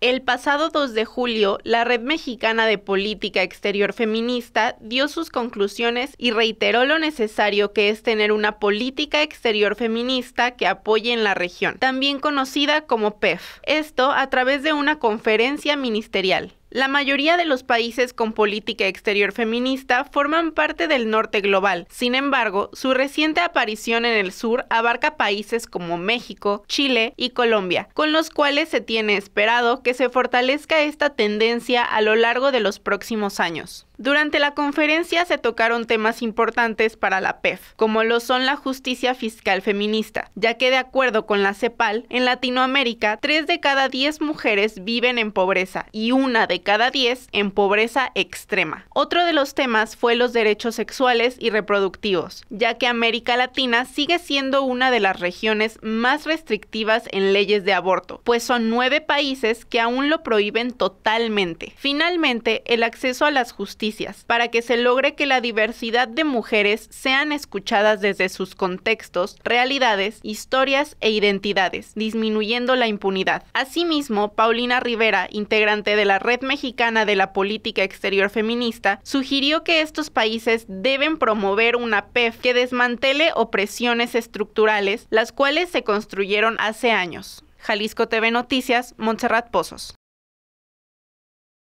El pasado 2 de julio, la Red Mexicana de Política Exterior Feminista dio sus conclusiones y reiteró lo necesario que es tener una política exterior feminista que apoye en la región, también conocida como PEF. Esto a través de una conferencia ministerial. La mayoría de los países con política exterior feminista forman parte del norte global. Sin embargo, su reciente aparición en el sur abarca países como México, Chile y Colombia, con los cuales se tiene esperado que se fortalezca esta tendencia a lo largo de los próximos años. Durante la conferencia se tocaron temas importantes para la PEF, como lo son la justicia fiscal feminista, ya que de acuerdo con la CEPAL, en Latinoamérica, 3 de cada 10 mujeres viven en pobreza y una de cada 10 en pobreza extrema. Otro de los temas fue los derechos sexuales y reproductivos, ya que América Latina sigue siendo una de las regiones más restrictivas en leyes de aborto, pues son nueve países que aún lo prohíben totalmente. Finalmente, el acceso a las justicias, para que se logre que la diversidad de mujeres sean escuchadas desde sus contextos, realidades, historias e identidades, disminuyendo la impunidad. Asimismo, Paulina Rivera, integrante de la Red Mexicana de la Política Exterior Feminista, sugirió que estos países deben promover una PEF que desmantele opresiones estructurales, las cuales se construyeron hace años. Jalisco TV Noticias, Montserrat Pozos.